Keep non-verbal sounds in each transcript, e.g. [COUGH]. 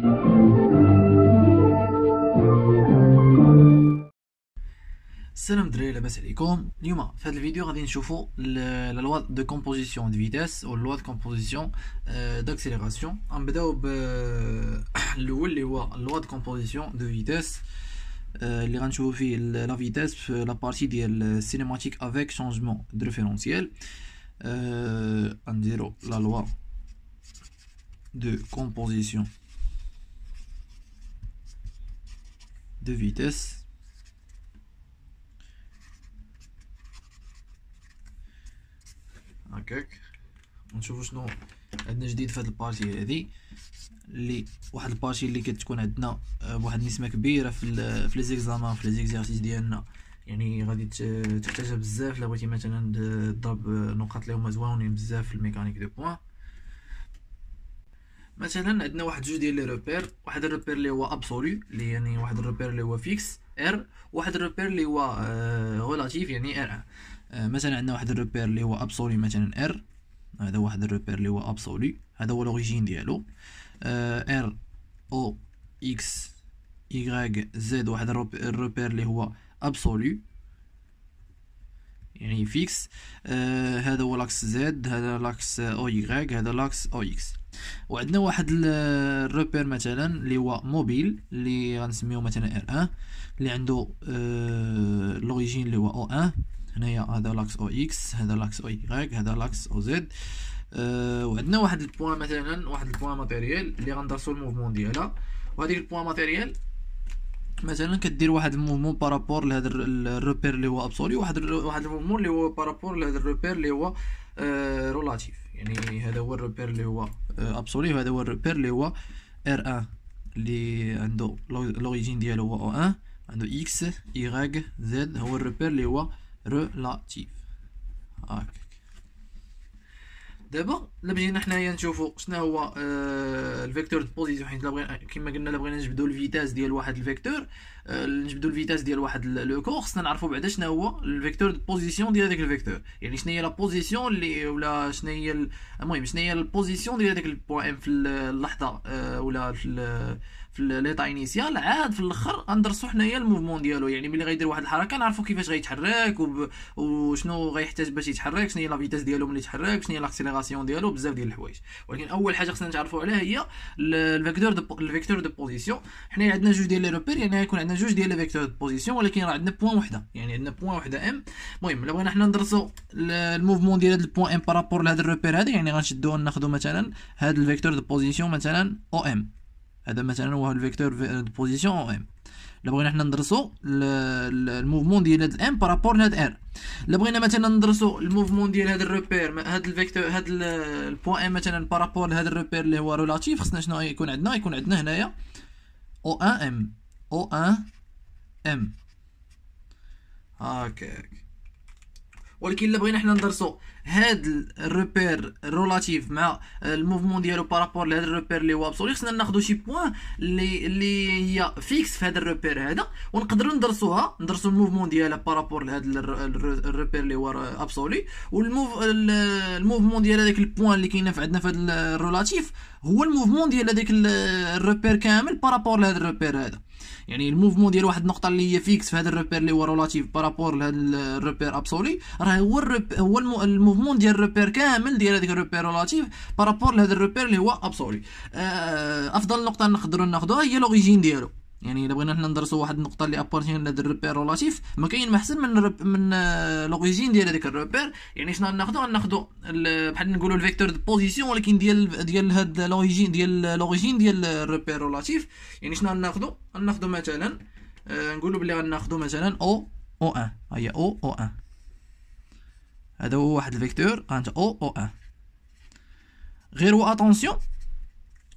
Salut les amis, Dans cette vidéo, nous va vous parler la loi de composition de vitesse ou la loi de composition euh, d'accélération. On va vous parler la loi de composition de vitesse. On va parler la vitesse, euh, la partie cinématique avec changement de référentiel. On euh, va la loi de composition. de vitesse. هكاك نشوفوا شنو عندنا جديد في هاد البارتي هذه اللي واحد البارتي اللي كتكون عندنا بواحد النسبه كبيره في في لي زيكزامان في لي زيكزارسيس ديالنا يعني غادي تحتاجها بزاف لو بغيتي مثلا تضرب نقط اللي هما زوينين بزاف في الميكانيك دو بوان مثلا عندنا واحد جوج ديال لي روبير واحد الروبير اللي هو ابسولي اللي يعني واحد الروبير اللي هو فيكس ار واحد الروبير اللي هو ريلاتيف آه، يعني ار آه، مثلا عندنا واحد الروبير اللي هو ابسولي مثلا ار هذا واحد الروبير اللي هو ابسولي هذا هو لوريجين ديالو ار او اكس y زد واحد الروبير اللي هو ابسولي يعني فيكس آه هذا هو لاكس زد هذا لاكس آه، او يغ هذا لاكس او اكس وعندنا واحد الروبير آه، مثلا اللي هو موبيل اللي غنسميو مثلا ار ان إيه، اللي عنده آه لوريجين اللي هو او ان إيه. هنايا هذا لاكس او اكس هذا لاكس او يغ هذا لاكس او زد آه وعندنا واحد البوان مثلا واحد البوان ماتيريال اللي غندرسو الموفمون ديالها وهذيك البوان ماتيريال مثلا كدير واحد المومون بارابور لهذا الروبير اللي هو ابسولي واحد واحد المومون اللي هو بارابور لهذا الروبير اللي هو آه، رولاتيف يعني هذا هو الروبير اللي هو آه، ابسولي وهذا هو الروبير اللي هو ار ان اللي عنده لوريجين ديالو هو او ان عنده اكس y زد هو الروبير اللي هو رولاتيف هاك دابا الا بغينا حنايا نشوفوا شنو هو آه الفيكتور دو بوزيسيون حيت كيما كما قلنا الا بغينا نجبدوا الفيتاس ديال واحد الفيكتور آه نجبدوا الفيتاس ديال واحد لو كور خصنا نعرفوا بعدا شنو هو الفيكتور دو بوزيسيون ديال داك الفيكتور يعني شنو هي لا بوزيسيون اللي ولا شنو هي المهم شنو هي البوزيسيون ديال داك البوان في اللحظه آه ولا في في لي انيسيال عاد في الاخر غندرسو حنايا الموفمون ديالو يعني ملي غيدير واحد الحركه نعرفو كيفاش غيتحرك وب... وشنو غيحتاج باش يتحرك شنو هي لا فيتاس ديالو ملي يتحرك شنو هي لاكسيليغاسيون ديالو بزاف ديال الحوايج ولكن اول حاجه خصنا نتعرفو عليها هي الفيكتور دو الفيكتور دو بوزيسيون حنا عندنا جوج ديال لي روبير يعني غيكون عندنا جوج ديال لي فيكتور دو بوزيسيون ولكن راه عندنا بوان وحده يعني عندنا بوان وحده ام المهم الا بغينا حنا ندرسو الموفمون ديال هاد البوان ام بارابور لهاد الروبير هذا يعني غنشدو ناخذو مثلا هاد الفيكتور دو بوزيسيون مثلا او ام هذا مثلا هو الفيكتور في بوزيسيون او إيه. ام لا بغينا حنا ندرسو الموفمون ديال هاد الام بارابور لهاد ار لا بغينا مثلا ندرسو الموفمون ديال هاد الروبير هاد الفيكتور هاد البوان ام مثلا بارابور لهاد الروبير اللي هو رولاتيف خصنا شنو يكون عندنا يكون عندنا هنايا او ان ام او ان ام هاكاك ولكن الا بغينا حنا ندرسو هاد الروبير رولاتيف مع الموفمون ديالو بارابور لهاد الروبير اللي هو ابسولي خصنا ناخدو شي بوان اللي اللي هي فيكس في هاد الروبير هذا ونقدروا ندرسوها ندرسو الموفمون ديالها بارابور لهاد الروبير اللي هو ابسولي والموف الموفمون ديال هذاك البوان اللي كاين عندنا في هاد الرولاتيف هو الموفمون ديال هذاك الروبير كامل بارابور لهاد الروبير هذا يعني الموفمون ديال واحد النقطه اللي هي فيكس في هذا الريبير اللي هو رولاتيف بارابور لهذا الريبير ابسولي راه هو الرب هو الموفمون ديال الريبير كامل ديال هذيك الريبير رولاتيف بارابور لهذا الريبير اللي هو ابسولي افضل نقطه نقدروا ناخذوها هي لوريجين ديالو يعني الا بغينا حنا ندرسوا واحد النقطه اللي ابارتين لهاد الريبير رولاتيف ما كاين ما احسن من الرب من لوريجين آه، ديال هذاك الريبير يعني شنو غناخذو غناخذو بحال نقولوا الفيكتور دو بوزيسيون ولكن ديال ديال هاد لوريجين ديال لوريجين ديال الريبير رولاتيف يعني شنو غناخذو غناخذو مثلا آه، نقولوا بلي غناخذو مثلا او او ان ها هي او او ان هذا هو واحد الفيكتور انت او او ان غير واتونسيون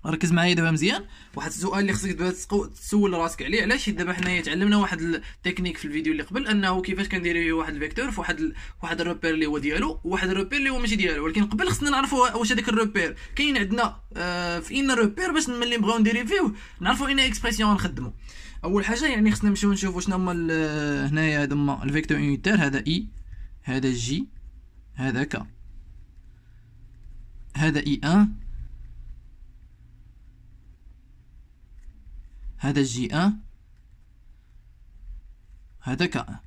ركز معايا دابا مزيان واحد السؤال اللي خصك دابا تسول راسك عليه علاش دابا حنايا تعلمنا واحد التكنيك في الفيديو اللي قبل انه كيفاش كندير واحد الفيكتور في واحد واحد الروبير اللي هو ديالو وواحد الروبير اللي هو ماشي ديالو ولكن قبل خصنا نعرفوا واش هذاك الروبير كاين عندنا آه في ان الروبير باش ملي نبغيو نديريفيوه نعرفوا ان اكسبريسيون نخدموا اول حاجه يعني خصنا نمشيو نشوفوا شنو هما هنايا هما الفيكتور يونيتير هذا اي هذا جي هذا ك هذا اي ان هذا جي أ هذا كا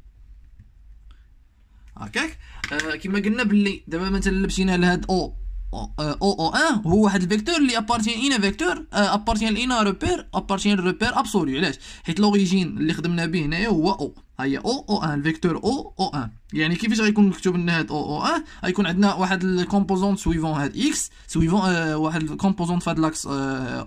هكاك آه كما قلنا باللي دابا مثلا لبسينا لهاد او او آه، او ان هو واحد الفيكتور اللي ابارتيان اين فيكتور ابارتيان ان روبير ابارتيان روبير ابسولي علاش حيت لوريجين اللي خدمنا به هنايا هو او هيا او او ان الفيكتور او او ان يعني كيفاش غيكون مكتوب لنا هاد او او ان غيكون عندنا واحد الكومبوزونت سويفون هاد اكس آه، سويفون واحد الكومبوزونت في هاد لاكس آه،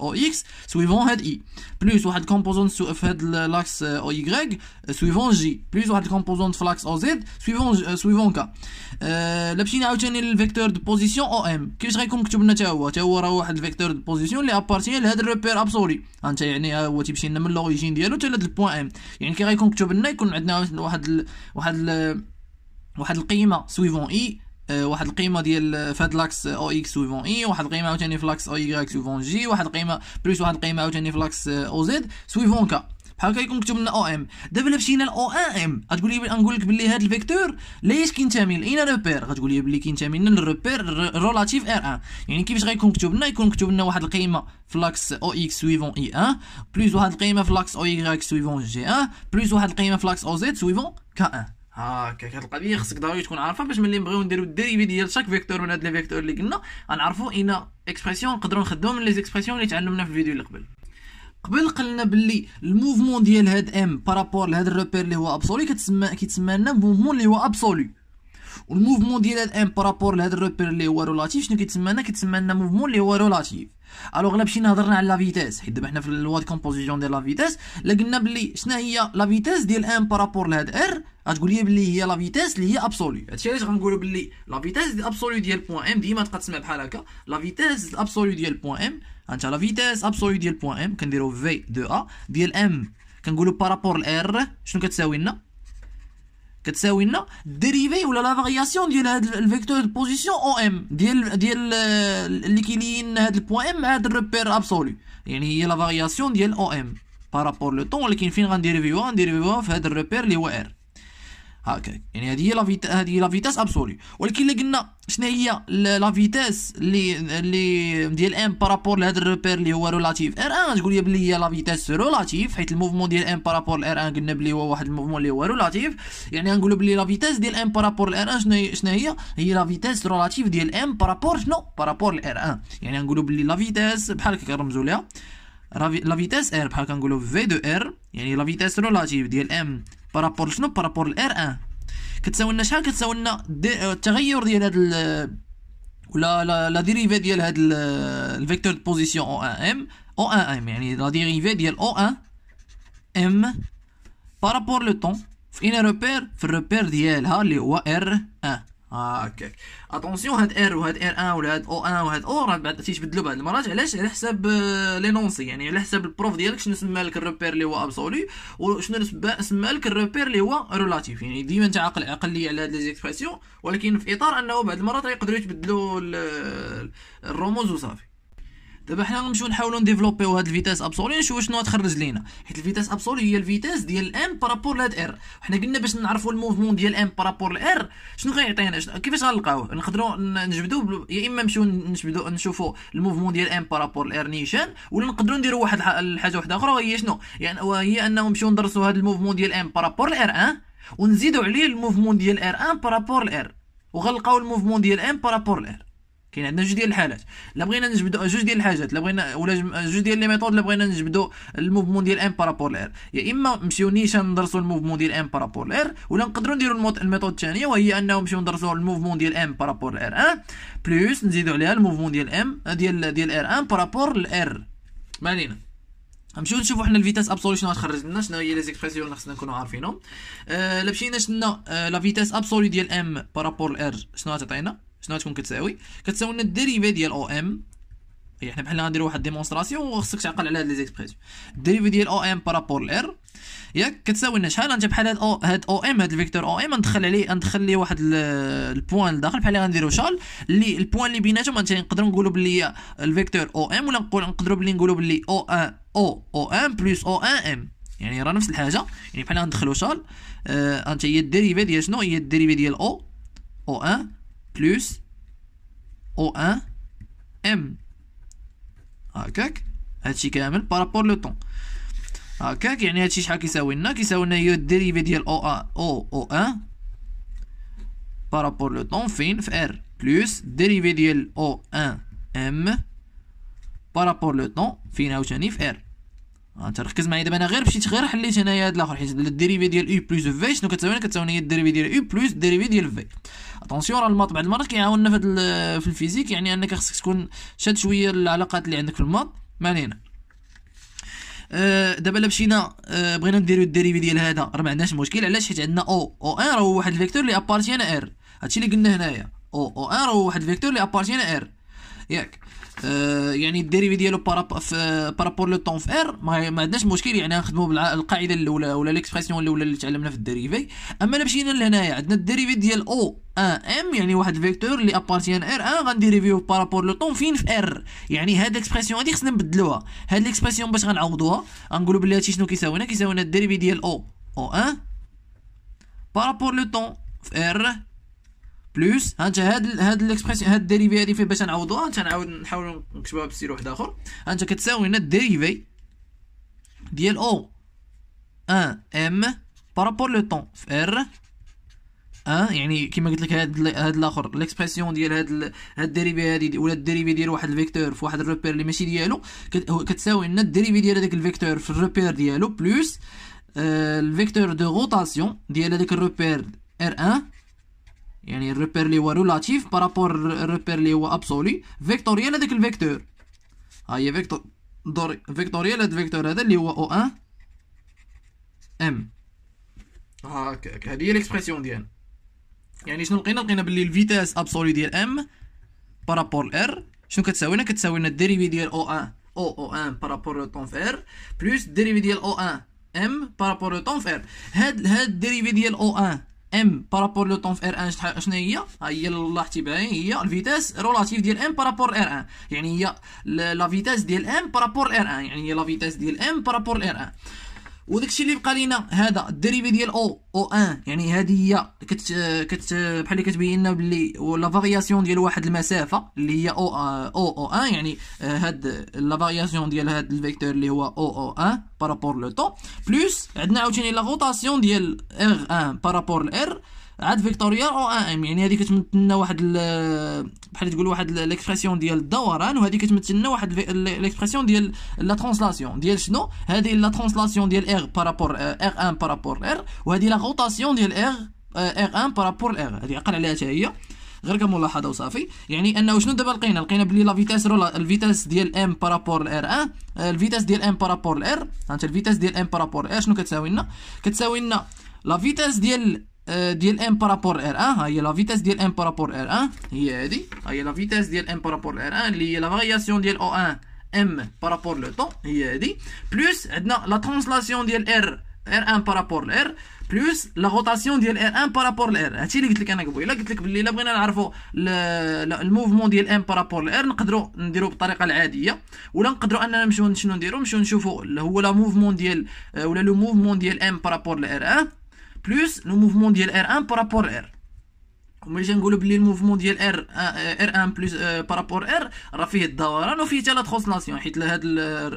او اكس سويفون هاد اي بلوس واحد الكومبوزونت في هاد لاكس آه، او ايغريك سويفون جي بلوس واحد الكومبوزونت في لاكس او زد سويفون سويفون كا اه مشينا عاوتاني للفيكتور دو بوزيسيون او ام كيفاش غيكون مكتوب لنا حتى هو حتى هو راه واحد الفيكتور دو بوزيسيون اللي ابارتي لهاد الروبير ابسولي انت يعني هو تيمشي لنا من لوريجين ديالو حتى لهاد البوان ام يعني كي غيكون مكتوب لنا يكون عندنا مثلا واحد ال واحد ال واحد القيمه سويفون اي آه، واحد القيمه ديال فهاد لاكس او اكس سويفون اي واحد القيمه عاوتاني في لاكس او اي سويفون جي واحد القيمه بلوس واحد القيمه عاوتاني في لاكس او زد سويفون كا بحال كيكون مكتوب لنا او ام دابا الا مشينا لاو ام غتقول لي نقول لك بلي هذا الفيكتور ليش كينتمي لاين روبير غتقول لي بلي كينتمي لنا للروبير رولاتيف ار 1 يعني كيفاش غيكون مكتوب لنا يكون مكتوب لنا واحد القيمه في لاكس او اكس سويفون اي 1 بلوس واحد القيمه في لاكس او ايغاك سويفون جي 1 بلوس واحد القيمه في لاكس او زد سويفون كا 1 هكاك هاد القضيه خصك ضروري تكون عارفه باش ملي نبغيو نديرو الديريفي ديال شاك فيكتور من هاد لي فيكتور اللي قلنا غنعرفو اين اكسبرسيون نقدروا نخدمو من لي زيكسبرسيون اللي تعلمنا في الفيديو اللي قبل قبل قلنا باللي الموفمون ديال هاد ام بارابور لهاد الروبير اللي هو ابسولي كتسمى كيتسمى لنا موفمون اللي هو ابسولي والموفمون ديال هاد ام بارابور لهاد الروبير اللي هو رولاتيف شنو كيتسمى لنا كيتسمى لنا موفمون اللي هو رولاتيف الوغ لا مشينا هضرنا على لا فيتيس حيت دابا حنا في الوا كومبوزيسيون ديال لا فيتيس لا قلنا باللي شنو هي لا فيتيس ديال ام بارابور لهاد ار غتقول لي باللي هي لا فيتيس اللي هي ابسولي هادشي علاش غنقولوا باللي لا فيتيس ابسولي ديال بوين ام ديما تبقى تسمع بحال هكا لا فيتيس ابسولي ديال بوين ام انت لا فيتاس ابسولي ديال بوان ام كنديرو في دو ا ديال ام كنقولو بارابور الار شنو كتساوي لنا كتساوي لنا ديريفي ولا لا فارياسيون ديال هاد الفيكتور دو بوزيسيون او ام ديال ديال اللي كيلين هاد البوان ام مع هاد الربير ابسولي يعني هي لا فارياسيون ديال او ام بارابور لو طون ولكن فين غنديريفيوها غنديريفيو في هاد الربير اللي هو ار هكاك يعني هذه هي لا فيت... هذه هي لا فيتاس ابسولي ولكن اللي قلنا شنو هي لا فيتاس اللي اللي ديال ام بارابور لهذا الروبير اللي هو رولاتيف ار ان تقول لي بلي هي لا فيتاس حيت الموفمون ديال ام بارابور ار ان قلنا بلي هو واحد الموفمون اللي هو رولاتيف يعني نقولوا بلي لا فيتاس ديال ام بارابور ار ان شنو هي شنو هي هي لا فيتاس ديال ام بارابور شنو بارابور ار ان يعني نقولوا بلي لا فيتاس بحال هكا كنرمزوا ليها لا فيتاس ار بحال كنقولوا في دو ار يعني لا فيتاس رولاتيف ديال ام بارابور شنو بارابور الار ان كتساوي لنا شحال كتساوي لنا التغير ديال هاد ولا لا لا ديريفي ديال هاد الفيكتور دو بوزيسيون او ان ام او ان ام يعني لا ديريفي ديال او ان ام بارابور لو طون في ان روبير في الروبير ديالها اللي هو ار ان هكاك آه، اتونسيون هاد ار وهاد ار ان ولا هاد او ان وهاد او راه بعد تيتبدلوا بعض المرات علاش على حساب آه، لي نونسي يعني على حساب البروف ديالك شنو سمى لك الروبير اللي هو ابسولي وشنو سمى لك الروبير اللي هو رولاتيف يعني ديما انت عاقل عقليه على هاد لي زيكسبرسيون ولكن في اطار انه بعض المرات يقدروا يتبدلوا الرموز وصافي دابا حنا غنمشيو نحاولوا نديفلوبيو هاد الفيتاس ابسولي نشوفوا شنو غتخرج لينا حيت الفيتاس ابسولي هي الفيتاس ديال الام بارابور لهاد ار وحنا قلنا باش نعرفوا الموفمون ديال الام بارابور لار شنو غيعطينا كيفاش غنلقاوه نقدروا نجبدوا يا اما نمشيو نجبدوا نشوفوا الموفمون ديال الام بارابور لار نيشان ولا نقدروا نديروا واحد الحاجه واحده اخرى وهي شنو يعني وهي انه نمشيو ندرسوا هاد الموفمون ديال الام بارابور لار ان ونزيدوا عليه الموفمون ديال ار ان بارابور لار وغنلقاو الموفمون ديال ام بارابور لار كاين عندنا جوج ديال الحالات لا بغينا نجبدو جوج ديال الحاجات لا بغينا ولا جوج ديال لي ميثود لا بغينا نجبدو الموفمون ديال ام بارابور لير يا اما نمشيو نيشان ندرسو الموفمون ديال ام بارابور لير ولا نقدروا نديرو الميثود الثانيه وهي انه نمشيو ندرسو الموفمون ديال ام بارابور لير ان بلس نزيدو عليها الموفمون ديال ام ديال ديال ار ان بارابور لير ما علينا نمشيو نشوفوا حنا الفيتاس ابسولي شنو غتخرج لنا شنو هي لي زيكسبرسيون اللي خصنا نكونو عارفينهم الا آه، مشينا شفنا آه، لا فيتاس ابسولي ديال ام بارابور لير شنو غتعطينا شنو تكون كتساوي كتساوي لنا الديريفي ديال او ام إيه، يعني حنا بحال غنديروا واحد ديمونستراسيون وخصك تعقل على هاد لي زيكسبريسيون الديريفي ديال او ام بارابور لار ياك كتساوي لنا شحال غنجيب بحال هاد او ام هاد الفيكتور او ام ندخل عليه ندخل ليه واحد البوان لداخل بحال غنديرو شال اللي البوان اللي بيناتهم نقدروا نقولوا بلي الفيكتور او ام ولا نقول نقدروا بلي نقولوا بلي او ان او او ام بلس او ان ام يعني راه نفس الحاجه يعني بحال غندخلو شال آه، انت هي الديريفي ديال شنو هي الديريفي ديال او او ان بلوس او ان ام هكاك هادشي كامل بارابور لو طون هكاك يعني هادشي شحال كيساوي لنا كيساوي لنا هي الديريفي ديال او او او ان بارابور لو طون فين في ار بلوس ديريفي ديال او ان ام بارابور لو طون فين عاوتاني في ار انت آه، ركز معايا دابا انا غير مشيت غير حليت هنايا هاد الاخر حيت الديريفي ديال اي بلس في شنو كتساوينا كتساوينا هي الديريفي ديال اي بلس الديريفي ديال في اتونسيون راه الماط بعض المرات كيعاوننا في في الفيزيك يعني انك خصك تكون شاد شويه العلاقات اللي عندك في الماط ما علينا آه، دابا الا مشينا آه، بغينا نديرو الديريفي ديال هذا راه ما عندناش مشكل علاش حيت عندنا او او ان راه هو واحد الفيكتور اللي ابارتيان ار هادشي اللي قلنا هنايا او او ان راه هو واحد الفيكتور اللي ابارتيان ار ياك آه، يعني الديريفي ديالو بارابور لو طون في ار ما عندناش مشكل يعني نخدموا بالقاعده الاولى ولا ليكسبرسيون الاولى اللي تعلمنا في الديريفي اما الا مشينا لهنايا عندنا الديريفي ديال او ان ام يعني واحد الفيكتور اللي ابارتيان ار ان غنديريفيو بارابور لو طون فين في ار يعني هاد ليكسبرسيون هادي خصنا نبدلوها هاد ليكسبرسيون باش غنعوضوها غنقولوا بلي هادشي شنو كيساوينا كيساوينا الديريفي ديال او او ان بارابور لو طون في ار بلوس هانت هاد هاد الاكسبريسيون هاد الديريفي هادي فين باش نعوضوها انت نعاود نحاول نكتبها بستيل واحد اخر انت كتساوي لنا الديريفي ديال او ان ام بارابور لو طون في ار اه يعني كما قلت لك هاد هاد الاخر ليكسبرسيون ديال هاد هاد الديريفي هادي ولا الديريفي ديال واحد الفيكتور في واحد الروبير اللي ماشي ديالو كتساوي لنا الديريفي ديال هذاك الفيكتور في الروبير ديالو بلوس آه، الفيكتور دو روتاسيون ديال هذاك الروبير ار 1 يعني الريبير لي هو رولاتيف بارابور الريبير لي هو ابسولي فيكتوريال هذاك الفيكتور ها هي فيكتور فيكتوريال هذا الفيكتور هذا اللي هو او 1 ام هاك هذه هي ليكسبرسيون ديالنا يعني شنو لقينا لقينا باللي الفيتاس ابسولي ديال ام بارابور ار شنو كتساوي لنا كتساوي لنا الديريفي ديال او 1 او او 1 بارابور لو طون في ار بلس الديريفي ديال او 1 ام بارابور لو طون في ار هاد هاد الديريفي ديال او 1 ام بارابور لو طون في ار شحال شنو هي ها هي لاحظتي تيبان هي الفيتاس رولاتيف ديال ام بارابور ار ان يعني هي لا فيتاس ديال ام بارابور ار ان يعني هي لا فيتاس ديال ام بارابور ار ان وداكشي اللي بقى لينا هذا الديريفي ديال او او ان يعني هذه هي كت كت بحال اللي كتبين لنا باللي لا فارياسيون ديال واحد المسافه اللي هي او او او ان يعني آه، هاد لا فارياسيون ديال هاد الفيكتور اللي هو او او ان بارابور لو طون بلس عندنا عاوتاني لا روتاسيون ديال ار ان بارابور ل ار عاد فيكتوريا او ام يعني هذه كتمثلنا واحد بحال تقول واحد ليكسبرسيون ديال الدوران وهذه كتمثلنا واحد ليكسبرسيون ديال لا ترانسلاسيون ديال شنو هذه لا ترانسلاسيون ديال ار بارابور ار ان بارابور ار وهذه لا روتاسيون ديال ار ار ان بارابور ار هذه عقل عليها حتى هي غير كملاحظه وصافي يعني انه شنو دابا لقينا لقينا بلي لا فيتاس رولا الفيتاس ديال ام بارابور ار ان الفيتاس ديال ام بارابور ار انت الفيتاس ديال ام بارابور ار شنو كتساوي لنا كتساوي لنا لا فيتاس ديال آه، ديال ام بارابور ار ان ها هي لا فيتاس ديال ام بارابور ار ان هي هادي ها هي لا فيتاس ديال ام بارابور ار ان اللي هي لا فارياسيون ديال او ان ام بارابور لو طون هي هادي بلس عندنا لا ترانسلاسيون ديال ار ار ان بارابور ل ار بلس لا روتاسيون ديال ار ان بارابور ل ار هادشي اللي قلت لك انا قبيله قلت لك باللي الا بغينا نعرفوا الموفمون ديال ام بارابور ل ار نقدروا نديروا بالطريقه العاديه ولا نقدروا اننا نمشيو شنو نديروا نمشيو نشوفوا هو لا موفمون ديال آه، ولا لو موفمون ديال ام بارابور ل ار 1 بلوس لو موفمون ديال ار 1 بارابور ار ملي جا نقولوا بلي الموفمون ديال ار ار ان بلس بارابور ار راه فيه الدوران وفيه حتى لا ترانسلاسيون حيت هاد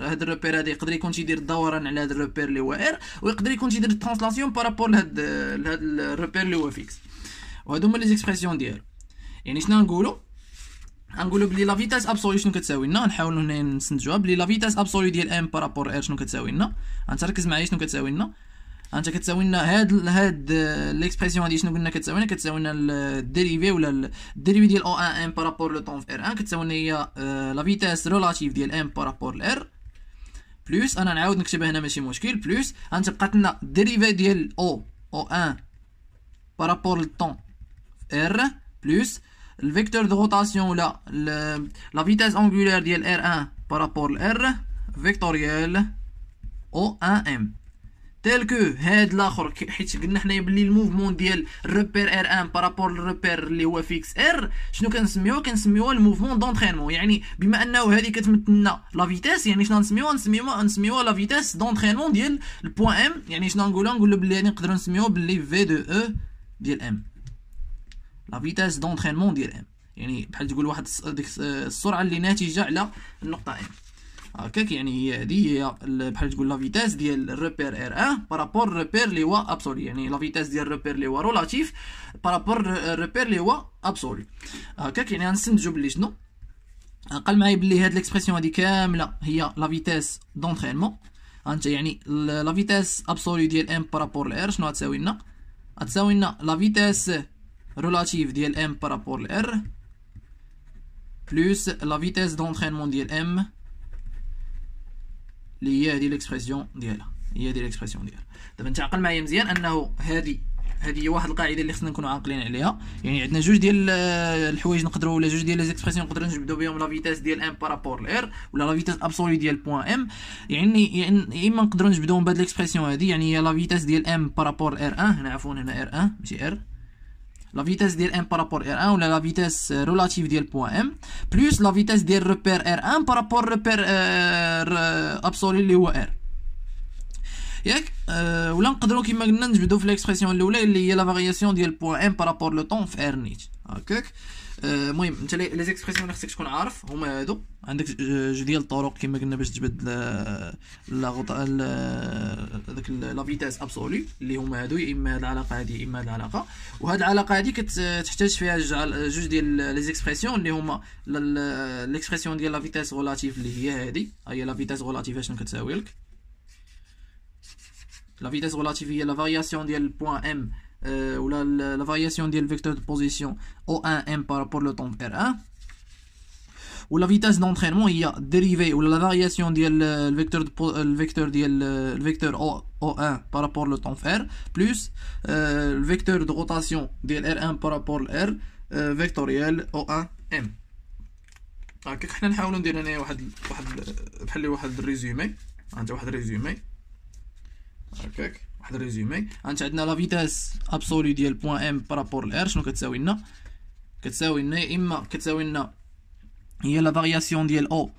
هاد الروبير هذا يقدر يكون تيدير الدوران على هاد الروبير اللي هو ار ويقدر يكون تيدير الترانسلاسيون بارابور لهاد لهاد الروبير اللي هو فيكس وهادو هما لي زيكسبرسيون ديالو يعني شنو نقولوا غنقولوا بلي لا فيتاس ابسولي شنو كتساوي لنا نحاولو هنا نسنجوها بلي لا فيتاس ابسولي ديال ام بارابور ار شنو كتساوي لنا غنتركز معايا شنو كتساوي لنا انت كتساوي لنا هاد هاد ليكسبريسيون آه، هادي شنو قلنا كتساوي لنا كتساوي لنا الديريفي ولا الديريفي ديال او ان ام بارابور لو طون في ار ان كتساوي لنا هي لا فيتاس ريلاتيف ديال ام بارابور لار بلوس انا نعاود نكتبها هنا ماشي مشكل بلوس انت بقات لنا الديريفي ديال او او ان بارابور في ار بلوس الفيكتور دو روتاسيون ولا لا فيتاس انغولار ديال ار 1 بارابور لار فيكتوريال او ان ام تالكو هاد الاخر حيت قلنا حنايا بلي الموفمون ديال الريبير ار ان بارابور للريبير اللي هو فيكس ار شنو كنسميوه كنسميوه الموفمون دونترينمون يعني بما انه هادي كتمثلنا لا فيتاس يعني شنو نسميوها نسميوها نسميوه لا فيتاس دونترينمون ديال البوان ام يعني شنو نقولها نقولو بلي يعني نقدر نسميوه بلي في دو او ديال ام لا فيتاس دونترينمون ديال ام يعني بحال تقول واحد ديك السرعه اللي ناتجه على النقطه ام هكاك يعني هي هذه هي بحال تقول لا فيتاس ديال الروبير ار ان بارابور روبير لي هو ابسولي يعني لا فيتاس ديال الروبير لي هو رولاتيف بارابور روبير لي هو ابسولي هكاك يعني غنستنتجو بلي شنو قال معايا بلي هاد ليكسبرسيون هادي كامله هي لا فيتاس دونترينمون انت يعني لا فيتاس ابسولي ديال ام بارابور لار شنو غتساوي لنا غتساوي لنا لا فيتاس رولاتيف ديال ام بارابور لار بلوس لا فيتاس دونترينمون ديال ام اللي هي هذه ليكسبرسيون ديالها هي هذه ليكسبرسيون ديالها دابا نتعقل معايا مزيان انه هذه هذه هي واحد القاعده اللي خصنا نكونوا عاقلين عليها يعني عندنا جوج ديال الحوايج نقدروا ولا جوج ديال ليزيكسبرسيون نقدروا نجبدوا بهم لا فيتاس ديال ام بارابور لير ولا لا فيتاس ابسولي ديال بوان ام يعني يعني اما نقدروا نجبدوهم بهاد ليكسبرسيون هذه يعني هي لا فيتاس ديال ام بارابور ار 1 هنا عفوا هنا ار 1 ماشي ار لا فيتاس ديال ام بارابور ار 1 ولا لا فيتاس ريلاتيف ديال بوان ام بلوس لا فيتاس ديال ريبير ار 1 بارابور ريبير ابسولي اللي هو ار ياك أه ولا نقدروا كما قلنا نجبدوا في ليكسبرسيون الاولى اللي هي لا فارياسيون ديال بوان ام بارابور لو طون في ار نيت هكاك المهم آه، انت لي زيكسبريسيون اللي خصك تكون عارف هما هادو عندك آه، جوج ديال الطرق كما قلنا باش تجبد لا غطاء هذاك لا فيتاس ابسولي اللي هما هادو يا اما هاد العلاقه هادي يا اما هاد العلاقه وهاد العلاقه هادي كتحتاج فيها جوج ديال لي زيكسبريسيون اللي هما ليكسبريسيون ديال لا فيتاس غولاتيف اللي هي هادي هي لا فيتاس غولاتيف اشنو كتساوي لك لا فيتاس غولاتيف هي لا فارياسيون ديال بوان ام Euh, ou la, variation du vecteur de position O1M par rapport au temps R1 ou la vitesse d'entraînement il y a dérivé ou la variation du vecteur le vecteur euh, vecteur O1 par rapport au temps R plus euh, le vecteur de rotation du R1 par rapport au R vectoriel O1M Donc حنا Ok, résumer. On la vitesse absolue e de M par rapport à On la variation de l'O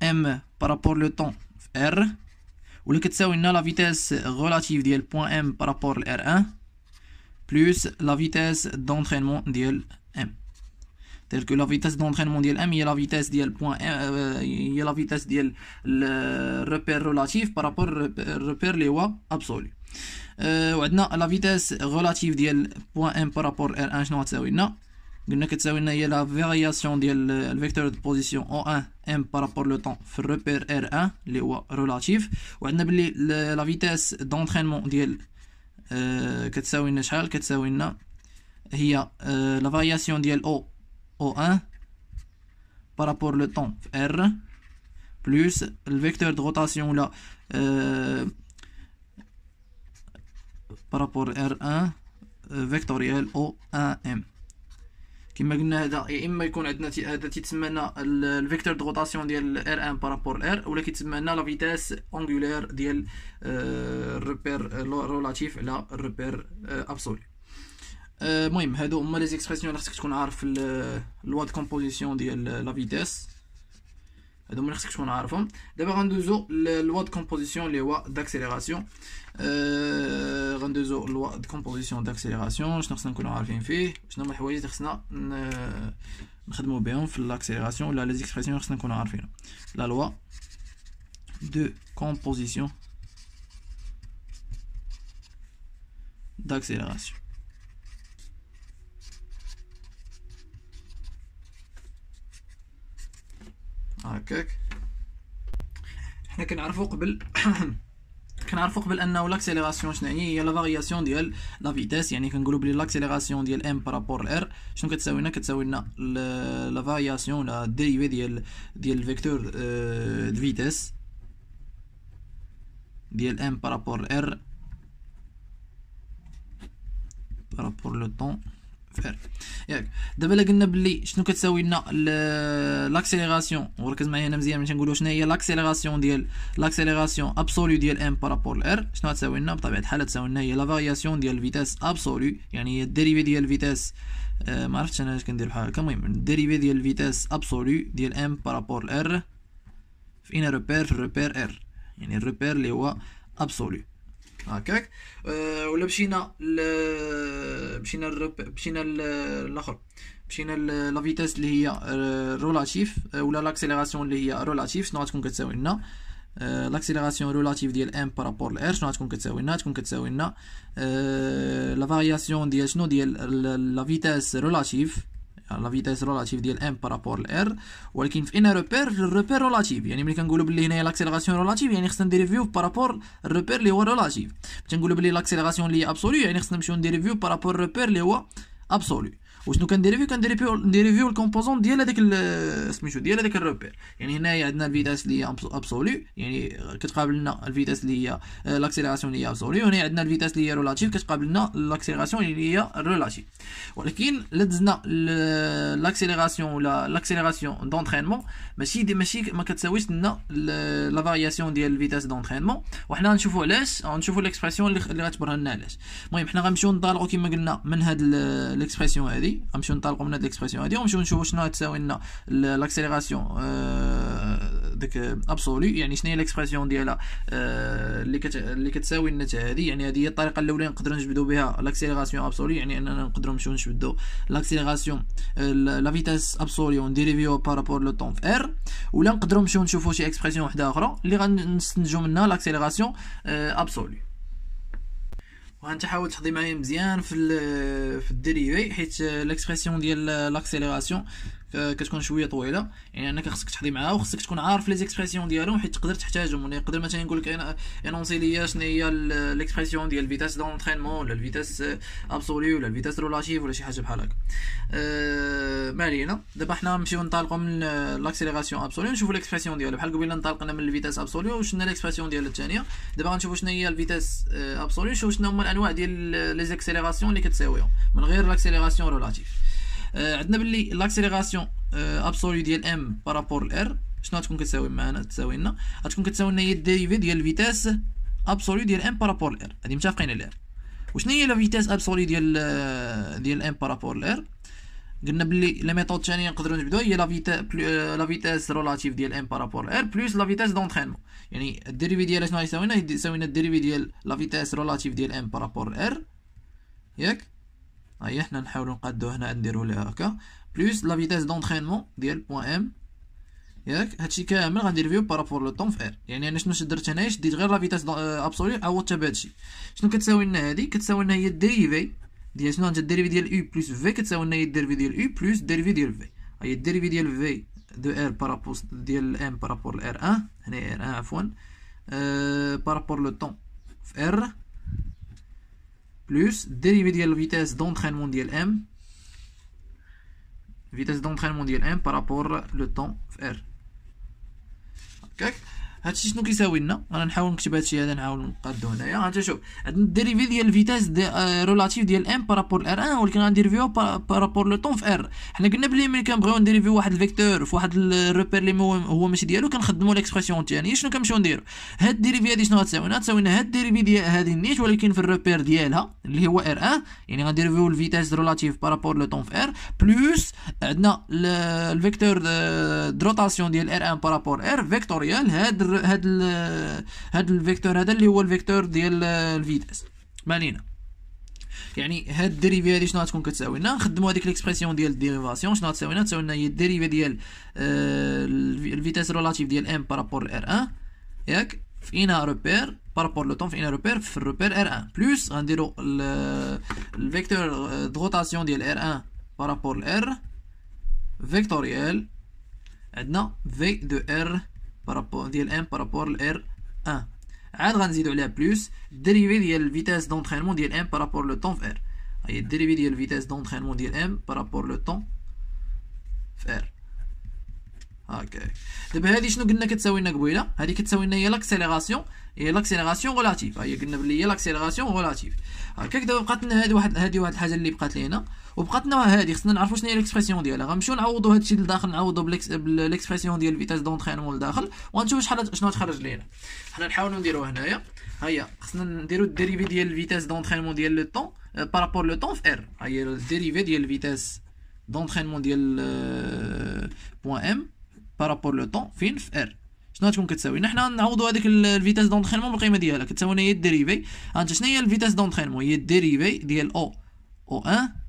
M par rapport au temps R. On la vitesse relative de point M par rapport à r 1 hein? plus la vitesse d'entraînement de l'M que la vitesse d'entraînement mondiale m est la vitesse d'el point m il y a la vitesse d'el le repère relatif par rapport repère le o absolu maintenant euh, la vitesse relative d'el point m par rapport r1 je la variation du vecteur de position o1 m par rapport le temps repère r1 le o la vitesse d'entraînement d'el que il y a la variation d'el euh, O1 par rapport le temps R plus le vecteur de rotation euh, par rapport R1 euh, vectoriel O1M qui il le vecteur de rotation R1 par rapport R ou qui la vitesse angulaire du euh, repère relatif la repère absolu المهم هادو هما لي زيكسبرسيون اللي خصك تكون عارف لوا دو كومبوزيسيون ديال لا فيتيس هادو هما اللي خصك تكون عارفهم دابا غندوزو لوا دو كومبوزيسيون اللي هو داكسيليراسيون أه غندوزو لوا دو كومبوزيسيون داكسيليراسيون شنو خصنا نكونو عارفين فيه شنو هما الحوايج اللي خصنا نخدمو بهم في لاكسيليراسيون ولا لي زيكسبرسيون اللي خصنا نكونو عارفينهم لا لوا دو كومبوزيسيون d'accélération. هكاك حنا كنعرفو قبل [CLEARS THROAT] كنعرفو قبل انه لاكسيليراسيون شنو يعني هي لا فارياسيون ديال لا فيتاس يعني كنقولو بلي لاكسيليراسيون ديال ام بارابور ار شنو كتساوي لنا كتساوي لنا لا فارياسيون لا ديريفي ديال ديال الفيكتور د فيتاس ديال ام بارابور ار بارابور لو طون فير ياك دابا الا قلنا بلي شنو كتساوي لنا لاكسيليراسيون وركز معايا هنا مزيان باش نقولوا شنو هي لاكسيليراسيون ديال لاكسيليراسيون ابسولو ديال ام بارابور لار شنو غتساوي لنا بطبيعه الحال تساوي لنا هي لا فارياسيون ديال الفيتاس ابسولو يعني هي الديريفي ديال الفيتاس ما عرفتش انا اش كندير بحال هكا المهم الديريفي ديال الفيتاس ابسولو ديال ام بارابور لار في ان ريبير في روبير ار يعني الريبير اللي هو ابسولو هكاك أه ولا مشينا مشينا مشينا الاخر مشينا لا فيتاس اللي هي آه، رولاتيف آه، ولا لاكسيليراسيون اللي هي رولاتيف شنو غتكون كتساوي لنا آه، لاكسيليراسيون رولاتيف ديال ام بارابور لار شنو غتكون كتساوي لنا تكون كتساوي لنا لا فارياسيون ديال شنو ديال لا فيتاس رولاتيف لا فيتيس رولاتيف ديال ام بارابور لار ولكن في ان روبير الروبير رولاتيف يعني ملي كنقولوا بلي هنايا لاكسيليراسيون رولاتيف يعني خصنا فيو بارابور الروبير اللي هو رولاتيف تنقولوا بلي لاكسيليراسيون اللي هي ابسولو يعني خصنا نمشيو فيو بارابور الروبير اللي هو ابسولو وشنو كنديريفيو كنديريفيو نديريفيو الكومبوزون ديال هذاك سميتو ديال هذاك الروبير يعني هنايا عندنا الفيتاس اللي هي ابسولي يعني كتقابلنا الفيتاس اللي هي لاكسيليراسيون اللي هي ابسولي وهنا عندنا الفيتاس اللي هي رولاتيف كتقابلنا لاكسيليراسيون اللي هي رولاتيف ولكن الا دزنا لاكسيليراسيون ولا لاكسيليراسيون دونترينمون ماشي ماشي ما كتساويش لنا لا فارياسيون ديال الفيتاس دونترينمون وحنا غنشوفو علاش غنشوفوا الاكسبرسيون اللي غتبرهن لنا علاش المهم حنا غنمشيو نضالغوا كما قلنا من هاد الاكسبرسيون هذه غنمشيو نطلقوا من هاد ليكسبرسيون هادي ونمشيو نشوفوا شنو تساوي لنا لاكسيليغاسيون ديك ابسولي يعني شنو هي ليكسبرسيون ديالها اللي كت... اللي كتساوي هادي يعني هادي هي الطريقه الاولى نقدروا نجبدوا بها لاكسيليغاسيون ابسولي يعني اننا نقدروا نمشيو نجبدوا لاكسيليغاسيون لا فيتاس ابسولي ونديريفيو بارابور لو طون في ار ولا نقدروا نمشيو نشوفوا شي اكسبرسيون وحده اخرى اللي غنستنتجوا منها لاكسيليغاسيون ابسولي وانت حاول تحضي معايا مزيان في في الديريفي حيت ليكسبرسيون آه، ديال لاكسيليراسيون آه، كتكون شويه طويله يعني انك خصك تحضي معاها وخصك تكون عارف لي زيكسبرسيون ديالهم حيت تقدر تحتاجهم يعني يقدر مثلا يقول لك انا انونسي ليا شنو هي ليكسبرسيون ديال الفيتاس دونترينمون ولا الفيتاس ابسولي آه، ولا الفيتاس رولاتيف ولا شي حاجه بحال هكا آه، ما علينا دابا حنا نمشيو نطلقوا من لاكسيليراسيون ابسولي نشوفوا ليكسبرسيون ديالو بحال قبيله انطلقنا من الفيتاس ابسولي وشنا ليكسبرسيون ديال الثانيه دابا غنشوفوا شنو هي الفيتاس ابسولي آه، نشوفوا شنو هما الانواع ديال لي زيكسيليراسيون اللي كتساويهم من غير لاكسيليراسيون رولاتيف آه، عندنا باللي لاكسيليغاسيون ابسولي ديال ام بارابور الار شنو غتكون كتساوي معنا تساوي لنا غتكون كتساوي لنا هي الديريفي ديال الفيتاس ابسولي ديال ام بارابور الار هادي متفقين عليها وشنو هي لا فيتاس ابسولي ديال آه، ديال ام بارابور الار قلنا بلي لا ميثود الثانيه نقدروا نبداو هي لا فيتا آه، لا فيتاس رولاتيف ديال ام بارابور ار بلس لا فيتاس دونترينمون يعني الديريفي ديالها شنو غيساوينا يساوينا الديريفي ديال لا فيتاس رولاتيف ديال ام بارابور ار ياك هيا حنا نحاولو نقادو هنا نديرو ليها هكا بلوس لا فيتاس دونترينمون ديال بوان ام ياك هادشي كامل غندير فيو بارابور لو طون في ار يعني انا شنو درت هنايا شديت غير لا فيتاس ابسولي عوضت بهادشي شنو كتساوي لنا هادي كتساوي لنا هي الديريفي ديال شنو عندها الديريفي ديال او بلوس في كتساوي لنا هي الديريفي ديال او بلوس الديريفي ديال في هي الديريفي ديال في دو ار بارابور ديال ام بارابور ار ان هنا ار ان عفوا أه بارابور لو طون في ار plus dérivée de la vitesse d'entraînement de M, vitesse d'entraînement de M par rapport le temps R. هادشي شنو كيساوي لنا انا نحاول نكتب هادشي هذا نحاول نقادو هنايا انت شوف عندنا الديريفي ديال الفيتاس دي آه رولاتيف ديال ام بارابور ار ان ولكن غنديريفيو بارابور لو طون في ار حنا قلنا بلي ملي كنبغيو نديريفيو واحد الفيكتور في واحد الروبير اللي هو ماشي ديالو كنخدمو ليكسبرسيون الثانيه شنو كنمشيو نديرو هاد الديريفي هادي شنو غتساوي لنا تساوي لنا هاد الديريفي ديال هادي نيت ولكن في الروبير ديالها اللي هو ار ان يعني غنديريفيو الفيتاس رولاتيف بارابور لو طون في ار بلوس عندنا الفيكتور دروتاسيون آه، ديال ار ان بارابور ار فيكتوريال هاد هاد الـ هاد الفيكتور هذا اللي هو الفيكتور ديال الفيتاس مالينا يعني هاد الديريفي هادي شنو غتكون كتساوي لنا نخدموا هذيك ليكسبرسيون ديال الديريفاسيون شنو غتساوي لنا تساوي لنا هي الديريفي ديال آه، الفيتاس ريلاتيف ديال ام بارابور ار ان ياك في ان روبير بارابور لو طون في ان روبير في الروبير ار ان بلس غنديرو الفيكتور دو آه، ديال ار ان بارابور ار فيكتوريال عندنا في دو ار بارابور ديال ان بارابور لار 1 عاد غنزيدو عليها بلوس الديريفي ديال الفيتاس دونترينمون ديال ام بارابور لو طون في ار هي الديريفي ديال الفيتاس دونترينمون ديال ام بارابور لو طون في ار اوكي دابا هادي شنو قلنا كتساوي لنا قبيله هادي كتساوي لنا هي لاكسيليراسيون هي لاكسيليراسيون غولاتيف هي قلنا بلي هي لاكسيليراسيون غولاتيف هكاك دابا بقات لنا هادي واحد هادي واحد الحاجه اللي بقات لي هنا وبقات نوع هادي خصنا نعرفوا شنو هي الاكسبرسيون ديالها غنمشيو نعوضوا هادشي لداخل نعوضوا بالاكسبرسيون ديال فيتاس دونترينمون لداخل وغنشوف شحال شنو تخرج لينا حنا نحاولوا نديرو هنايا هيا خصنا نديروا الديريفي ديال الفيتاس دونترينمون ديال لو طون بارابور آه، لو طون في ار ها هي الديريفي ديال الفيتاس دونترينمون ديال بوان ام بارابور لو طون فين في ار شنو تكون كتساوي حنا نعوضوا هذيك الفيتاس دونترينمون بالقيمه ديالها كتساوي هي الديريفي انت شنو هي الفيتاس دونترينمون هي الديريفي ديال او او 1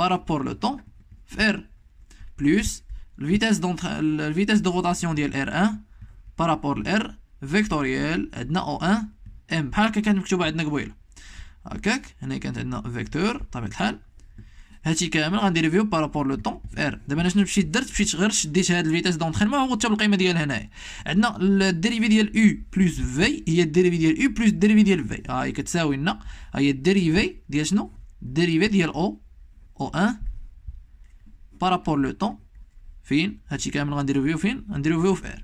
par rapport au temps R plus la vitesse, la vitesse de rotation ديال R1 par rapport à R vectoriel عندنا O1 M بحال هكا كانت مكتوبة عندنا قبيله هكاك هنا كانت عندنا vecteur بطبيعة الحال هادشي كامل غندير فيو بارابور لو طون في ار دابا انا شنو مشيت درت مشيت غير شديت هاد الفيتاس دونترينمون وغوتها القيمه ديال هنايا عندنا الديريفي ديال يو بلس في هي الديريفي ديال يو بلس الديريفي ديال في هاي كتساوي لنا هي الديريفي ديال شنو الديريفي ديال او او ان بارابور لو طون فين هادشي كامل غنديرو فيو فين غنديرو فيو في ار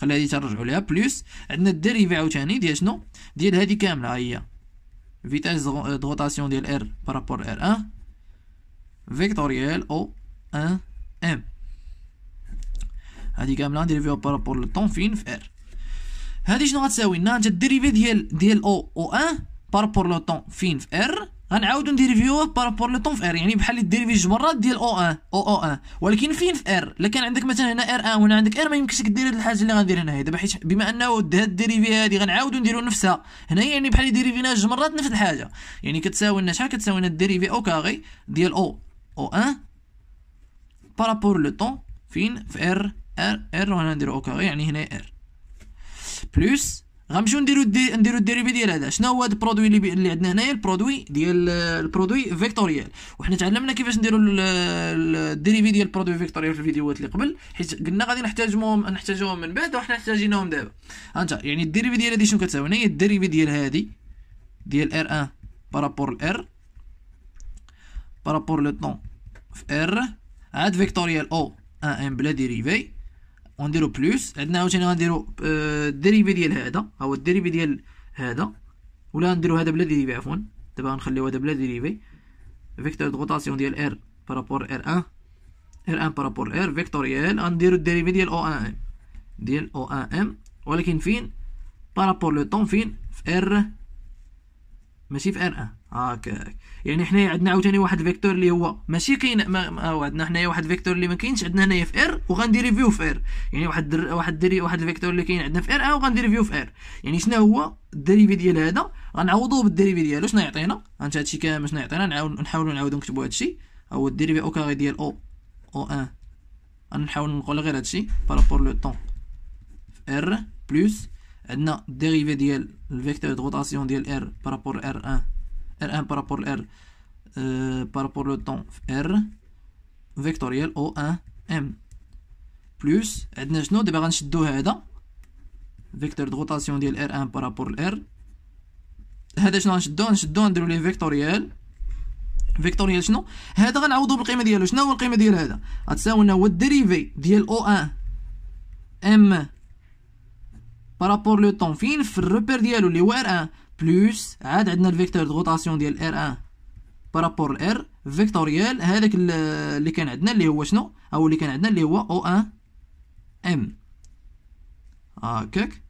خلي هادي ترجعو ليها بلوس عندنا الديريفي عاوتاني ديال شنو ديال هادي كامله ها هي فيتاس دغوطاسيون ديال ار بارابور ار ان فيكتوريال او ان ام هادي كامله فيو بارابور لو طون فين في ار هادي شنو غتساوي لنا انت الديريفي ديال ديال او او ان بارابور لو طون فين في ار غنعاودو ندير فيو بارابور لو طون في ار يعني بحال اللي دير فيه جوج مرات ديال او ان او او ان ولكن فين في ار الا كان عندك مثلا هنا ار ان وهنا عندك ار ما يمكنش دير هاد الحاجه اللي غندير هنايا دابا حيت بما انه هاد الديريفي هادي غنعاودو نديرو نفسها هنايا يعني بحال اللي ديريفينا جوج مرات نفس الحاجه يعني كتساوي لنا شحال كتساوي لنا الديريفي او كاغي ديال او او ان بارابور لو طون فين في ار ار ار وهنا نديرو او كاغي يعني هنا ار بلوس غنمشيو نديرو دي نديرو الديريفي ديال هذا شنو هو هذا البرودوي اللي, اللي عندنا هنايا البرودوي ديال البرودوي فيكتوريال وحنا تعلمنا كيفاش نديرو الديريفي ديال البرودوي فيكتوريال في الفيديوهات اللي قبل حيت قلنا غادي نحتاجهم نحتاجوهم من بعد وحنا احتاجينهم دابا انت يعني الديريفي ديال هادي شنو كتساوي هنايا الديريفي ديال هادي ديال ار ان بارابور ار بارابور لو طون في ار عاد فيكتوريال او ان ام بلا ديريفي ونديرو بلوس عندنا عاوتاني غنديرو الديريفي ديال هذا هو الديريفي ديال هذا ولا نديرو هذا بلا ديريفي عفوا دابا غنخليو هذا بلا ديريفي فيكتور دو غوتاسيون ديال ار بارابور ار ان ار ان بارابور ار فيكتوريال غنديرو الديريفي ديال او ان ام ديال او ان ام ولكن فين بارابور لو طون فين في ار ماشي في ار ان هكاك يعني حنايا عندنا عاوتاني واحد فيكتور اللي هو ماشي كاين ما هو عندنا حنايا واحد فيكتور اللي ما كاينش عندنا هنايا في ار ريفيو في ار يعني واحد در... واحد دري واحد الفيكتور اللي كاين عندنا في ار آه، ريفيو في ار يعني شنو هو الدريفي ديال هذا غنعوضوه بالدريفي ديالو شنو يعطينا انت هادشي كامل شنو يعطينا نعاود نحاولوا نعاودوا نكتبوا هادشي هو الدريفي كاري ديال او او ان غنحاول نقول غير هادشي بارابور لو طون في ار بلس عندنا الدريفي ديال الفيكتور دو روتاسيون ديال ار بارابور ار 1 R1 par rapport à R euh, par rapport au temps R vectoriel O1M بلوس عندنا شنو دابا غنشدو هذا فيكتور د روتاسيون ديال ار ان بارابور ل ار هذا شنو غنشدو غنشدو نديرو ليه فيكتوريال فيكتوريال شنو هذا غنعوضو بالقيمه ديالو شنو هو القيمه ديال هذا غتساوي لنا هو الديريفي ديال او ان ام بارابور لو طون فين في الروبير ديالو اللي هو ار ان بلوس عاد عندنا الفيكتور دو روتاسيون ديال ار 1 بارابور ار فيكتوريال هذاك اللي كان عندنا اللي هو شنو او اللي كان عندنا اللي هو او 1 ام هاكاك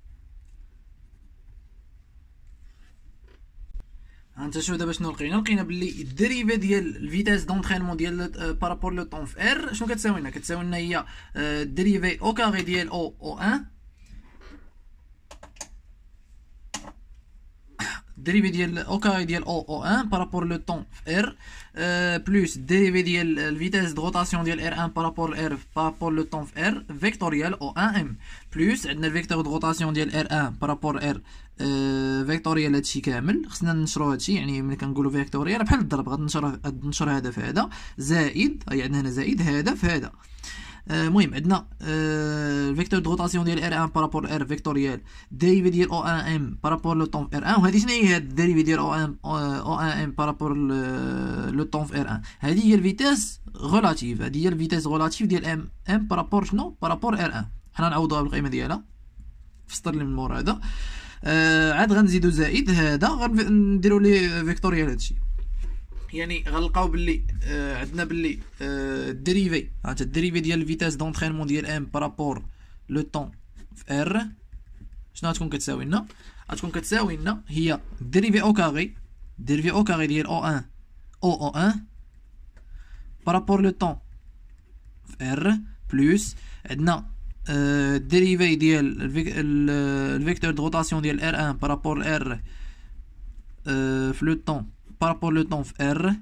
انت شوف دابا شنو لقينا لقينا باللي الدريفه ديال الفيتاس دونترينمون ديال بارابور لو طون في ار شنو كتساوي لنا كتساوي لنا هي آه، الدريفه او كاري ديال او او 1 الدريفي ديال او كاري ديال او او ان بارابور لو طون في ار بلس الدريفي ديال الفيتاس دو روتاسيون ديال ار ان بارابور ار بارابور لو طون في ار فيكتوريال او ان ام بلس عندنا الفيكتور دو روتاسيون ديال ار ان بارابور ار فيكتوريال هادشي كامل خصنا ننشرو هادشي يعني ملي كنقولو فيكتوريال بحال الضرب غنشر نشر هذا في هذا زائد هي عندنا هنا زائد هذا في هذا المهم آه، عندنا آه، الفيكتور دو روتاسيون ديال ار ان بارابور ار فيكتوريال ديريفي ديال او ان ام بارابور لو طون في ار ان وهذه شنو هي هاد الديريفي ديال او ان آه، او ان ام بارابور لو طون في ار ان هذه هي الفيتاس غولاتيف هذه هي الفيتاس غولاتيف ديال ام ام بارابور شنو بارابور ار ان حنا نعوضوها بالقيمه ديالها في السطر اللي من مور هذا عاد غنزيدو زائد هذا غنديرو لي فيكتوريال هادشي يعني غنلقاو باللي آه عندنا باللي آه الديريفي هانت الديريفي ديال الفيتاس دونترينمون ديال ام بارابور لو طون في ار شنو غتكون كتساوي لنا غتكون كتساوي لنا هي الديريفي او كاغي الديريفي او كاغي ديال او ان او او ان بارابور لو طون في ار بلوس عندنا آه ديال آه، الفيكتور دو روتاسيون ديال ار ان بارابور ار في لو طون بارابور لو طون في ار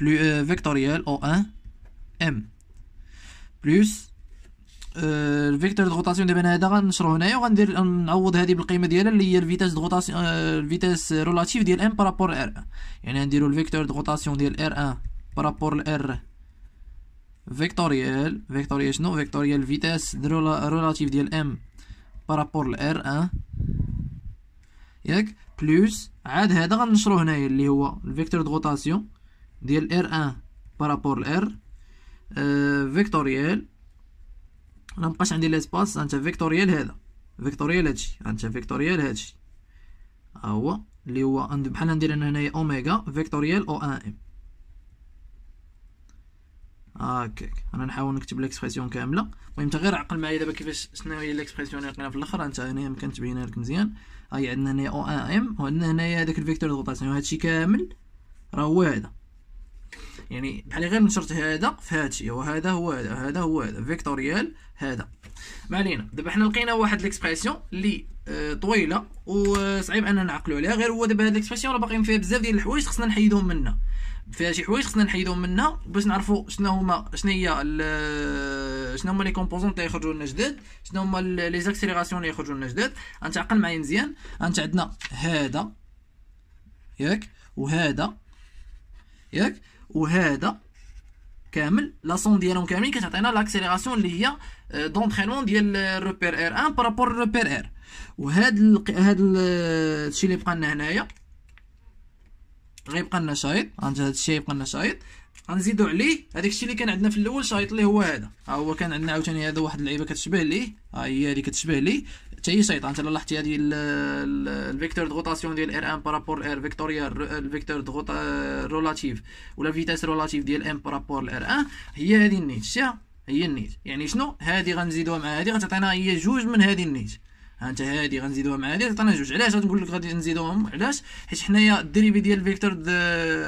بلو فيكتوريال او ان ام بلوس الفيكتور دو روتاسيون دابا انا هذا غنشرو هنايا وغندير نعوض هذه بالقيمه ديالها اللي هي الفيتاس دو روتاسيون الفيتاس رولاتيف ديال ام بارابور ار يعني نديرو الفيكتور دو روتاسيون ديال ار ان بارابور ار فيكتوريال فيكتوريال شنو فيكتوريال فيتاس رولاتيف ديال ام بارابور ار ان ياك بلوس عاد هذا غنشرو هنايا اللي هو الفيكتور دو ديال ار 1 بارابور لار آه، فيكتوريال انا مبقاش عندي ليسباس انت فيكتوريال هذا فيكتوريال هادشي انت فيكتوريال هادشي ها هو اللي هو بحال ندير انا هنايا اوميغا فيكتوريال او ان ام اوكي انا نحاول نكتب ليكسبرسيون كامله المهم غير عقل معايا دابا كيفاش شنو هي ليكسبريسيون اللي لقينا في الاخر انت هنا كانت تبينها لك مزيان هاي عندنا هنايا او ان ام وعندنا هنايا هذاك الفيكتور روتاسيون الشيء كامل راه هو هذا يعني بحال غير نشرت هذا في الشيء وهذا هو هذا هذا هو هذا فيكتوريال هذا ما علينا دابا حنا لقينا واحد ليكسبرسيون اللي آه، طويله وصعيب اننا نعقلوا عليها غير هو دابا هاد ليكسبرسيون راه باقيين فيها بزاف ديال الحوايج خصنا نحيدهم منها فيها شي حوايج خصنا نحيدهم منها باش نعرفوا شنو هما شنو هي شنو هما لي كومبوزون اللي يخرجوا لنا جداد شنو هما لي زاكسيليغاسيون اللي يخرجوا لنا جداد انت عقل معايا مزيان انت عندنا هذا ياك وهذا ياك وهذا كامل لاسون ديالهم كاملين كتعطينا لاكسيليغاسيون اللي هي دونترينمون آه، ديال الروبير ار ان بارابور الروبير ار وهاد ال... هاد الشيء اللي بقى لنا هنايا غيبقى لنا شريط غنجي هذا الشيء يبقى لنا شريط غنزيدو عليه هذاك الشيء اللي كان عندنا في الاول شايط اللي هو هذا ها هو كان عندنا عاوتاني هذا واحد اللعيبه كتشبه ليه ها هي اللي كتشبه ليه حتى هي شايط انت لاحظتي هذه الفيكتور دغوطاسيون ديال ار ام بارابور ار فيكتوريا الفيكتور دغوط رولاتيف ولا فيتاس رولاتيف ديال ام بارابور ار ان هي هذه النيت شتيها هي النيت يعني شنو هذه غنزيدوها مع هذه غتعطينا هي جوج من هذه النيت ها انت هادي غنزيدوها مع هادي عطينا جوج علاش غتقول لك غادي نزيدوهم علاش حيت حنايا الدريبي ديال فيكتور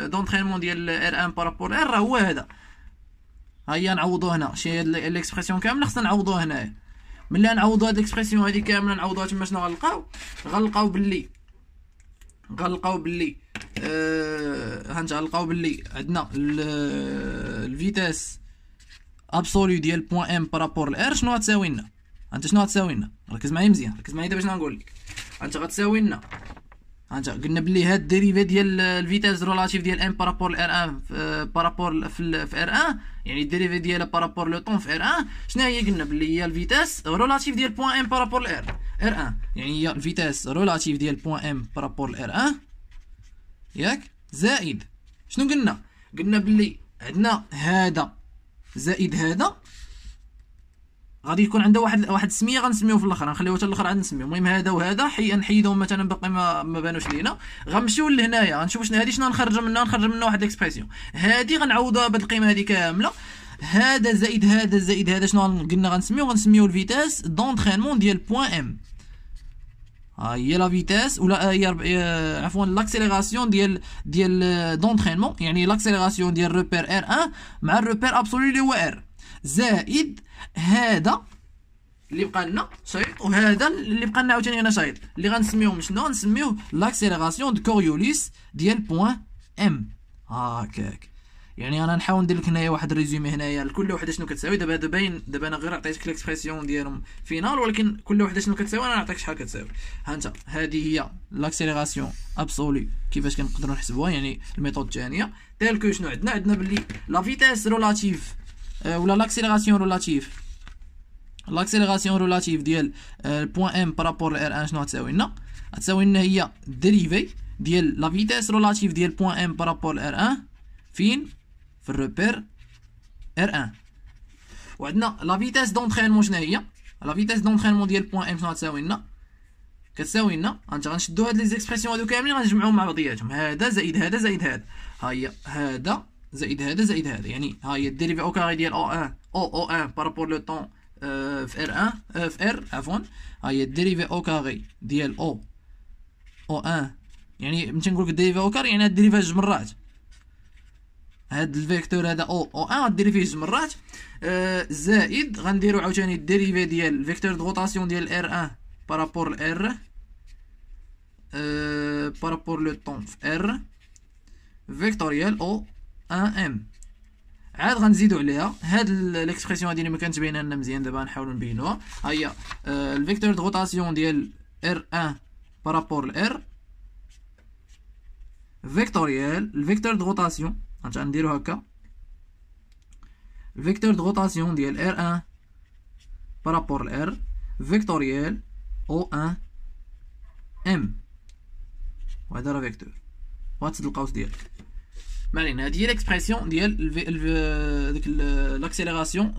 دونترينمون ديال ار ان بارابور ار هو هذا ها هي نعوضو هنا شي هاد ليكسبرسيون كامله خصنا نعوضو هنايا ملي نعوضو هاد ليكسبرسيون هادي كامله نعوضوها تما شنو غنلقاو غنلقاو باللي غنلقاو باللي آه، ها هانت غنلقاو باللي عندنا الفيتاس ابسوليو ديال بوان ام بارابور ار شنو غتساوي لنا انت شنو غتساوي لنا ركز معايا مزيان ركز معايا دابا شنو غنقول لك انت غتساوي لنا انت قلنا بلي هاد الديريفي ديال الفيتاز رولاتيف ديال ام بارابور ال ان بارابور في ار ان يعني الديريفي ديالها بارابور لو طون في ار ان شنو هي قلنا بلي هي الفيتاس رولاتيف ديال بوان ام بارابور ال ار ان يعني هي الفيتاس رولاتيف ديال بوان ام بارابور ار ان ياك زائد شنو قلنا قلنا بلي عندنا هذا زائد هذا غادي يكون عنده واحد واحد السميه غنسميوه في الاخر غنخليوه حتى الاخر عاد نسميوه المهم هذا وهذا حي نحيدهم مثلا باقي ما, ما بانوش لينا غنمشيو لهنايا غنشوف شنو هذه شنو نخرج منها نخرج منها واحد الاكسبرسيون هذه غنعوضوها بهاد القيمه هذه كامله هذا زائد هذا زائد هذا شنو قلنا غنسميو غنسميو الفيتاس دونترينمون ديال بوان ام ها هي لا فيتاس ولا هي عفوا لاكسيليراسيون ديال ديال دونترينمون يعني لاكسيليراسيون ديال روبير ار 1 مع الروبير ابسولي اللي هو ار زائد هذا اللي بقى لنا شريط وهذا اللي بقى لنا عاوتاني هنا شريط اللي غنسميوهم شنو غنسميوه لاكسيليغاسيون دو كوريوليس ديال بوان ام هاكاك يعني انا نحاول ندير لك هنايا واحد ريزومي هنايا لكل وحده شنو كتساوي دابا هذا باين دابا انا غير عطيتك ليكسبرسيون ديالهم فينال ولكن كل وحده شنو كتساوي انا نعطيك شحال كتساوي ها انت هذه هي لاكسيليغاسيون ابسولي كيفاش كنقدروا نحسبوها يعني الميثود الثانيه تالكو شنو عندنا عندنا باللي لا فيتاس رولاتيف ولا لاكسيليراسيون رولاتيف لاكسيليراسيون رولاتيف ديال البوان ام بارابور ار ان شنو غتساوي لنا غتساوي لنا هي ديريفي ديال لا فيتيس رولاتيف ديال بوان ام بارابور ار ان فين في الروبير ار ان وعندنا لا فيتيس دونترينمون شنو هي لا فيتيس دونترينمون ديال بوان ام شنو غتساوي لنا كتساوي لنا انت غنشدو هاد لي زيكسبرسيون هادو كاملين غنجمعوهم مع بعضياتهم هذا زائد هذا زائد هذا ها هي هذا زائد هذا زائد هذا يعني ها هي الديريفي كاري ديال او ان او او ان بارابور لو طون في ار ان في ار عفوا ها هي الديريفي كاري ديال او او ان euh, euh, يعني ملي تنقول لك الديريفي كاري يعني الديريفي جوج مرات هاد الفيكتور هذا او او ان غديري فيه جوج مرات آه، زائد غنديرو عاوتاني الديريفي ديال الفيكتور دو غوطاسيون ديال ار ان بارابور ل ار بارابور لو طون في ار فيكتوريال او ان ام عاد غنزيدو عليها هاد ليكسبريسيون هادي اللي ما كانتش باينه لنا مزيان دابا غنحاولو نبينوها ها هي الفيكتور دو روتاسيون ديال ار 1 بارابور ل ار فيكتوريال الفيكتور دو روتاسيون غوتاسيون نديرو هكا الفيكتور دو روتاسيون ديال ار 1 بارابور ل ار فيكتوريال او 1 ام وهذا راه فيكتور وغتسد القوس ديالك ما هذه هي ليكسبرسيون ديال ديك لاكسيليراسيون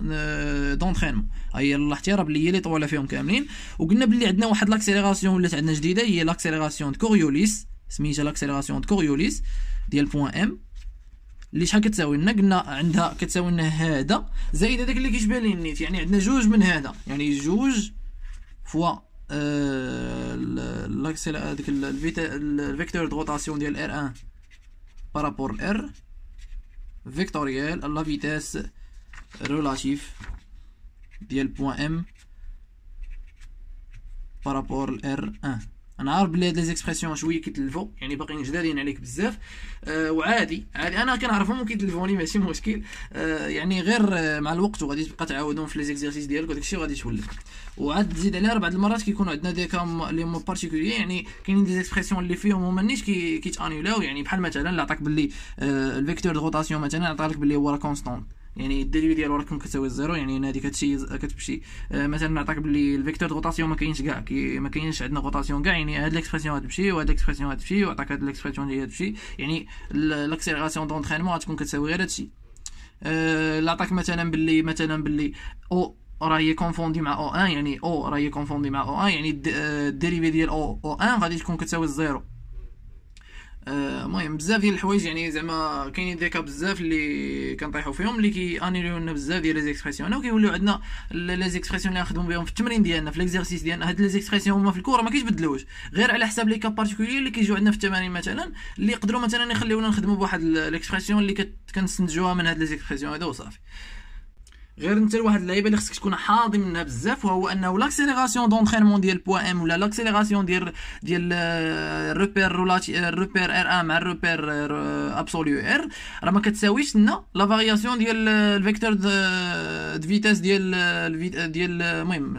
دونترينمون هي الاحتراب راه هي اللي طوالة فيهم كاملين وقلنا بلي عندنا واحد لاكسيليراسيون ولات عندنا جديده هي لاكسيليراسيون دو كوريوليس سميتها لاكسيليراسيون دو كوريوليس ديال بوان ام اللي شحال كتساوي لنا قلنا عندها كتساوي لنا هذا زائد هذاك اللي كيشبه لي النيت يعني عندنا جوج من هذا يعني جوج فوا آه ديك الفيكتور دو روتاسيون ديال ار 1 par rapport R vectoriel à la vitesse relative ديال point M par rapport R1 انا عارف بلي هاد لي زيكسبرسيون شويه كيتلفوا يعني باقيين جدارين عليك بزاف أه وعادي عادي انا كنعرفهم وكيتلفوني ماشي مشكل أه يعني غير آه، مع الوقت وغادي تبقى تعاودهم في لي زيكسيرسيس ديالك وداكشي غادي تولف وعاد تزيد عليها بعض المرات كيكونوا عندنا دي كام لي مو بارتيكولي يعني كاينين دي زيكسبرسيون اللي فيهم هما نيش كيتانيولاو يعني بحال مثلا اللي عطاك باللي آه، الفيكتور دو روتاسيون مثلا عطاك باللي هو راه كونستونت يعني ديالو ديال ولكن كتساوي الزيرو يعني هنا هذيك هادشي كتمشي آه، مثلا نعطيك بلي الفيكتور غوطاسيون ما كاينش كاع كي ما كاينش عندنا غوطاسيون كاع يعني هاد ليكسبرسيون غتمشي وهاد ليكسبرسيون غتمشي وعطاك هاد ليكسبرسيون هي هادشي يعني لاكسيليغاسيون دونترينمون غتكون كتساوي غير هادشي لاعطاك آه، مثلا بلي مثلا بلي او راهي كونفوندي مع او ان يعني او راهي كونفوندي مع او ان يعني الديريفي آه، ديال او او ان غادي تكون كتساوي الزيرو آه، المهم بزاف ديال الحوايج يعني زعما كاينين ديكا بزاف اللي كنطيحو فيهم اللي كيانيليو لنا بزاف ديال لي زيكسبرسيون وكيوليو عندنا لي زيكسبرسيون اللي نخدموا بهم في التمرين ديالنا في ليكزيرسيس ديالنا هاد لي زيكسبرسيون هما في الكره ما كيتبدلوش غير على حساب لي كابارتيكولي اللي كيجيو عندنا في التمارين مثلا اللي يقدروا مثلا يخليونا نخدمو بواحد ليكسبرسيون اللي كنستنتجوها من هاد لي زيكسبرسيون هادو وصافي غير انت لواحد اللعيبه اللي خصك تكون حاضي منها بزاف وهو انه لاكسيليغاسيون دونترينمون ديال بوا ام ولا لاكسيليغاسيون ديال ديال الروبير رولاتي الروبير ار ان مع الروبير ابسوليو ار راه ما كتساويش لنا لا فارياسيون ديال الفيكتور د فيتاس ديال آه، آه، ديال آه، المهم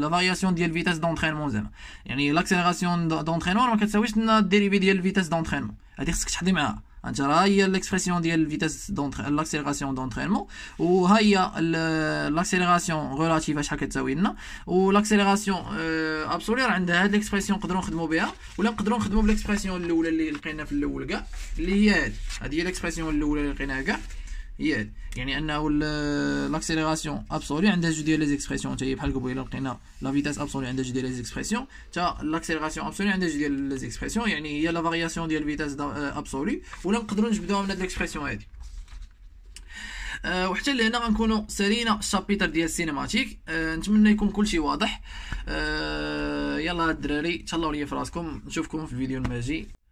لا فارياسيون ديال فيتاس دونترينمون زعما يعني لاكسيليغاسيون دونترينمون ما كتساويش لنا الديريفي ديال فيتاس دونترينمون هذه خصك تحضي معاها انت راه هي ليكسبرسيون ديال الفيتاس دونتر لاكسيليراسيون دونترينمون وها هي لاكسيليراسيون ريلاتيف شحال كتساوي لنا ولاكسيليراسيون ابسولير عندها هاد ليكسبرسيون نقدروا نخدموا بها ولا نقدروا نخدموا بليكسبرسيون الاولى اللي لقينا في الاول كاع اللي هي هاد هادي هي ليكسبرسيون الاولى اللي لقيناها كاع هي يعني انه لاكسيليراسيون ابسولي عندها جوج ديال لي زيكسبرسيون حتى هي بحال قبيله لقينا لا فيتاس ابسولي عندها جوج ديال لي زيكسبرسيون حتى لاكسيليراسيون ابسولي عندها جوج ديال لي زيكسبرسيون يعني هي لا فارياسيون ديال فيتاس ابسولي آه، ولا نقدروا نجبدوها من هاد ليكسبرسيون هادي أه وحتى لهنا غنكونوا سالينا الشابيتر ديال السينماتيك أه نتمنى يكون كلشي واضح أه يلا الدراري تهلاو ليا في راسكم نشوفكم في الفيديو الماجي